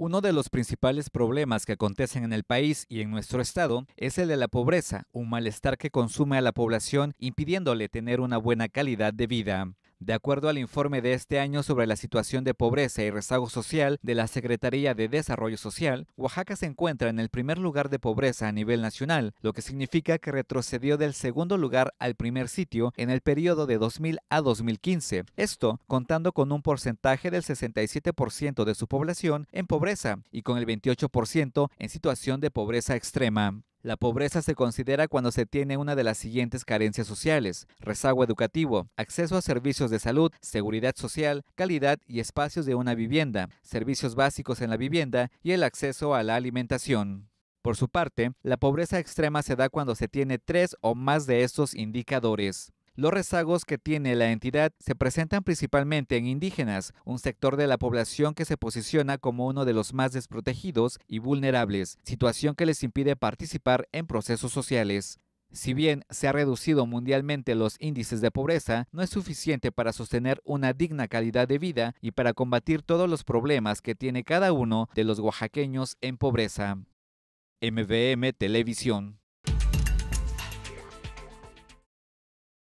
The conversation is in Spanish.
Uno de los principales problemas que acontecen en el país y en nuestro estado es el de la pobreza, un malestar que consume a la población impidiéndole tener una buena calidad de vida. De acuerdo al informe de este año sobre la situación de pobreza y rezago social de la Secretaría de Desarrollo Social, Oaxaca se encuentra en el primer lugar de pobreza a nivel nacional, lo que significa que retrocedió del segundo lugar al primer sitio en el periodo de 2000 a 2015, esto contando con un porcentaje del 67% de su población en pobreza y con el 28% en situación de pobreza extrema. La pobreza se considera cuando se tiene una de las siguientes carencias sociales, rezago educativo, acceso a servicios de salud, seguridad social, calidad y espacios de una vivienda, servicios básicos en la vivienda y el acceso a la alimentación. Por su parte, la pobreza extrema se da cuando se tiene tres o más de estos indicadores. Los rezagos que tiene la entidad se presentan principalmente en indígenas, un sector de la población que se posiciona como uno de los más desprotegidos y vulnerables, situación que les impide participar en procesos sociales. Si bien se ha reducido mundialmente los índices de pobreza, no es suficiente para sostener una digna calidad de vida y para combatir todos los problemas que tiene cada uno de los oaxaqueños en pobreza. MVM Televisión